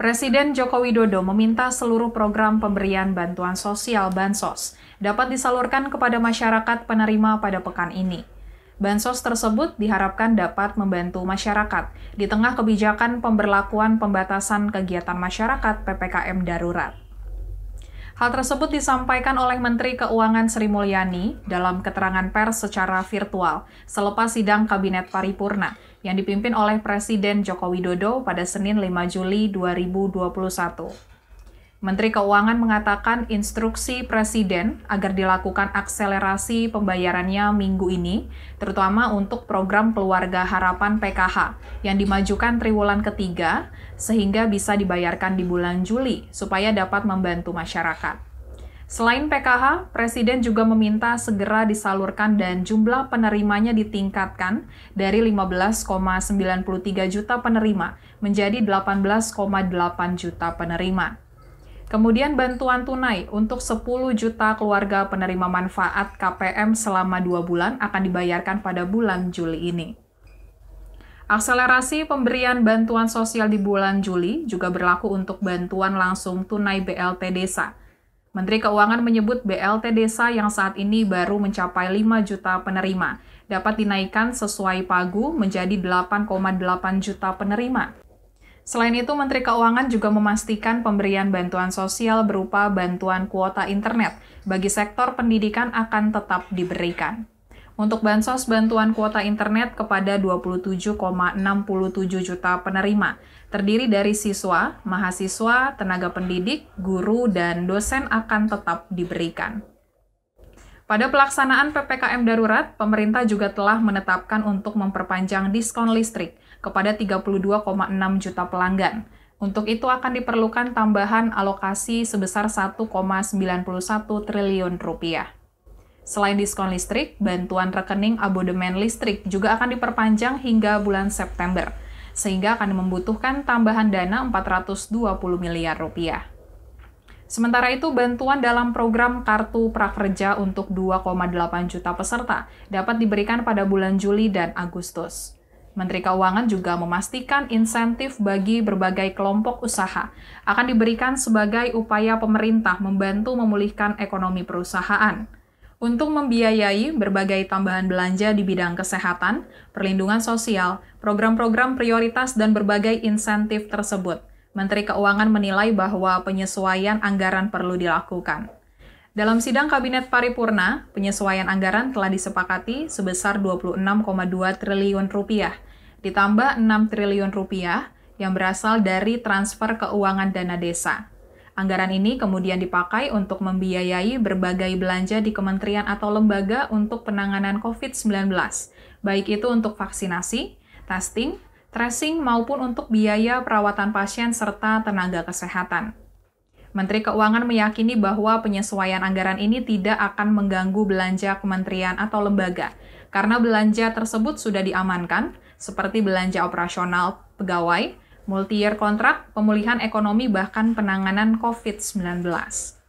Presiden Joko Widodo meminta seluruh program pemberian bantuan sosial Bansos dapat disalurkan kepada masyarakat penerima pada pekan ini. Bansos tersebut diharapkan dapat membantu masyarakat di tengah kebijakan pemberlakuan pembatasan kegiatan masyarakat PPKM darurat. Hal tersebut disampaikan oleh Menteri Keuangan Sri Mulyani dalam keterangan pers secara virtual selepas sidang Kabinet Paripurna yang dipimpin oleh Presiden Joko Widodo pada Senin 5 Juli 2021. Menteri Keuangan mengatakan instruksi Presiden agar dilakukan akselerasi pembayarannya minggu ini, terutama untuk program Keluarga Harapan PKH yang dimajukan triwulan ketiga, sehingga bisa dibayarkan di bulan Juli supaya dapat membantu masyarakat. Selain PKH, Presiden juga meminta segera disalurkan dan jumlah penerimanya ditingkatkan dari 15,93 juta penerima menjadi 18,8 juta penerima. Kemudian bantuan tunai untuk 10 juta keluarga penerima manfaat KPM selama dua bulan akan dibayarkan pada bulan Juli ini. Akselerasi pemberian bantuan sosial di bulan Juli juga berlaku untuk bantuan langsung tunai BLT Desa. Menteri Keuangan menyebut BLT Desa yang saat ini baru mencapai 5 juta penerima dapat dinaikkan sesuai pagu menjadi 8,8 juta penerima. Selain itu, Menteri Keuangan juga memastikan pemberian bantuan sosial berupa bantuan kuota internet bagi sektor pendidikan akan tetap diberikan. Untuk bansos bantuan kuota internet kepada 27,67 juta penerima, terdiri dari siswa, mahasiswa, tenaga pendidik, guru, dan dosen akan tetap diberikan. Pada pelaksanaan PPKM darurat, pemerintah juga telah menetapkan untuk memperpanjang diskon listrik kepada 32,6 juta pelanggan. Untuk itu akan diperlukan tambahan alokasi sebesar 1,91 triliun rupiah. Selain diskon listrik, bantuan rekening abodemen listrik juga akan diperpanjang hingga bulan September, sehingga akan membutuhkan tambahan dana 420 miliar rupiah. Sementara itu, bantuan dalam program Kartu Prakerja untuk 2,8 juta peserta dapat diberikan pada bulan Juli dan Agustus. Menteri Keuangan juga memastikan insentif bagi berbagai kelompok usaha akan diberikan sebagai upaya pemerintah membantu memulihkan ekonomi perusahaan. Untuk membiayai berbagai tambahan belanja di bidang kesehatan, perlindungan sosial, program-program prioritas, dan berbagai insentif tersebut, Menteri Keuangan menilai bahwa penyesuaian anggaran perlu dilakukan. Dalam sidang Kabinet Paripurna, penyesuaian anggaran telah disepakati sebesar 26,2 triliun rupiah, ditambah 6 triliun rupiah yang berasal dari transfer keuangan dana desa. Anggaran ini kemudian dipakai untuk membiayai berbagai belanja di kementerian atau lembaga untuk penanganan COVID-19, baik itu untuk vaksinasi, testing, tracing maupun untuk biaya perawatan pasien serta tenaga kesehatan. Menteri Keuangan meyakini bahwa penyesuaian anggaran ini tidak akan mengganggu belanja kementerian atau lembaga, karena belanja tersebut sudah diamankan, seperti belanja operasional pegawai, multi-year kontrak, pemulihan ekonomi, bahkan penanganan COVID-19.